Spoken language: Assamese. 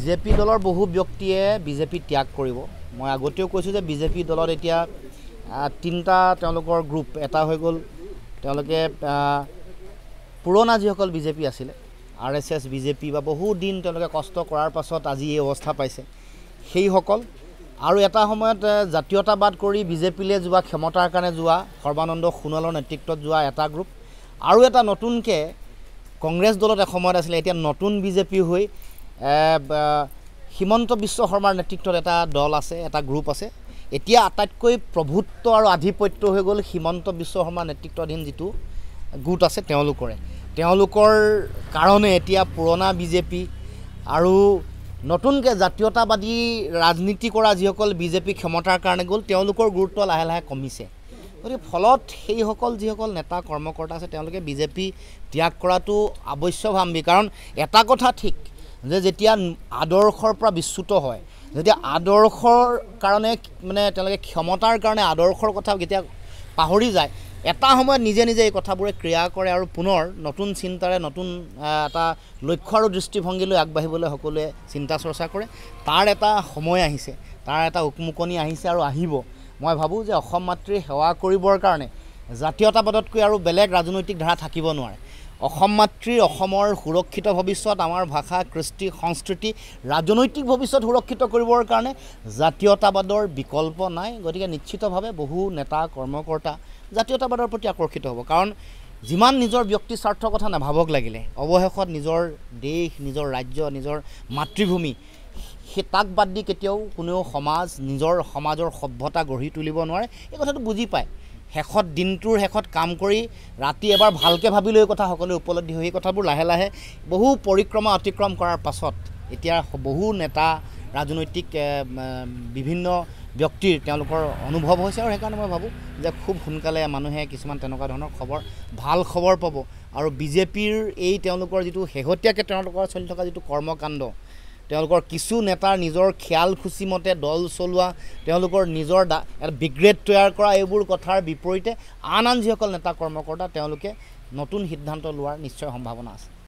বিজেপি দলৰ বহু ব্যক্তিয়ে বিজেপি ত্যাগ কৰিব মই আগতেও কৈছোঁ যে বিজেপি দলত এতিয়া তিনিটা তেওঁলোকৰ গ্ৰুপ এটা হৈ গ'ল তেওঁলোকে পুৰণা যিসকল বিজেপি আছিলে আৰ এছ এছ বিজেপি বা বহুদিন তেওঁলোকে কষ্ট কৰাৰ পাছত আজি এই অৱস্থা পাইছে সেইসকল আৰু এটা সময়ত জাতীয়তাবাদ কৰি বিজেপিলৈ যোৱা ক্ষমতাৰ কাৰণে যোৱা সৰ্বানন্দ সোণোৱালৰ নেতৃত্বত যোৱা এটা গ্ৰুপ আৰু এটা নতুনকৈ কংগ্ৰেছ দলত এসময়ত আছিলে এতিয়া নতুন বিজেপি হৈ হিমন্ত বিশ্ব শৰ্মাৰ নেতৃত্বত এটা দল আছে এটা গ্ৰুপ আছে এতিয়া আটাইতকৈ প্ৰভুত্ব আৰু আধিপত্য হৈ গ'ল হিমন্ত বিশ্ব শৰ্মাৰ নেতৃত্বাধীন যিটো গোট আছে তেওঁলোকৰে তেওঁলোকৰ কাৰণে এতিয়া পুৰণা বিজেপি আৰু নতুনকৈ জাতীয়তাবাদী ৰাজনীতি কৰা যিসকল বিজেপি ক্ষমতাৰ কাৰণে গ'ল তেওঁলোকৰ গুৰুত্ব লাহে লাহে কমিছে গতিকে ফলত সেইসকল যিসকল নেতা কৰ্মকৰ্তা আছে তেওঁলোকে বিজেপি ত্যাগ কৰাটো অৱশ্যভাম্বী কাৰণ এটা কথা ঠিক যে যেতিয়া আদৰ্শৰ পৰা বিচ্যুত হয় যেতিয়া আদৰ্শৰ কাৰণে মানে তেওঁলোকে ক্ষমতাৰ কাৰণে আদৰ্শৰ কথা যেতিয়া পাহৰি যায় এটা সময়ত নিজে নিজে এই কথাবোৰে ক্ৰিয়া কৰে আৰু পুনৰ নতুন চিন্তাৰে নতুন এটা লক্ষ্য আৰু দৃষ্টিভংগীলৈ আগবাঢ়িবলৈ সকলোৱে চিন্তা চৰ্চা কৰে তাৰ এটা সময় আহিছে তাৰ এটা উকমুকনি আহিছে আৰু আহিব মই ভাবোঁ যে অসম মাতৃ সেৱা কৰিবৰ কাৰণে জাতীয়তাবাদতকৈ আৰু বেলেগ ৰাজনৈতিক ধাৰা থাকিব নোৱাৰে অসম মাতৃ অসমৰ সুৰক্ষিত ভৱিষ্যত আমাৰ ভাষা কৃষ্টি সংস্কৃতি ৰাজনৈতিক ভৱিষ্যত সুৰক্ষিত কৰিবৰ কাৰণে জাতীয়তাবাদৰ বিকল্প নাই গতিকে নিশ্চিতভাৱে বহু নেতা কৰ্মকৰ্তা জাতীয়তাবাদৰ প্ৰতি আকৰ্ষিত হ'ব কাৰণ যিমান নিজৰ ব্যক্তি স্বাৰ্থৰ কথা নাভাবক লাগিলে অৱশেষত নিজৰ দেশ নিজৰ ৰাজ্য নিজৰ মাতৃভূমি সেই তাক বাদ দি কেতিয়াও কোনেও সমাজ নিজৰ সমাজৰ সভ্যতা গঢ়ি তুলিব নোৱাৰে এই কথাটো বুজি পায় শেষত দিনটোৰ শেষত কাম কৰি ৰাতি এবাৰ ভালকৈ ভাবি লৈ কথা সকলোৱে উপলব্ধি হয় সেই কথাবোৰ লাহে লাহে বহু পৰিক্ৰমা অতিক্ৰম কৰাৰ পাছত এতিয়া বহু নেতা ৰাজনৈতিক বিভিন্ন ব্যক্তিৰ তেওঁলোকৰ অনুভৱ হৈছে আৰু সেইকাৰণে মই ভাবোঁ যে খুব সোনকালে মানুহে কিছুমান তেনেকুৱা ধৰণৰ খবৰ ভাল খবৰ পাব আৰু বিজেপিৰ এই তেওঁলোকৰ যিটো শেহতীয়াকৈ তেওঁলোকৰ চলি থকা যিটো কৰ্মকাণ্ড তেওঁলোকৰ কিছু নেতাৰ নিজৰ খিয়াল খুচিমতে দল চলোৱা তেওঁলোকৰ নিজৰ দা এটা বিগ্ৰেড তৈয়াৰ কৰা এইবোৰ কথাৰ বিপৰীতে আন আন যিসকল নেতা কৰ্মকৰ্তা তেওঁলোকে নতুন সিদ্ধান্ত লোৱাৰ নিশ্চয় সম্ভাৱনা আছে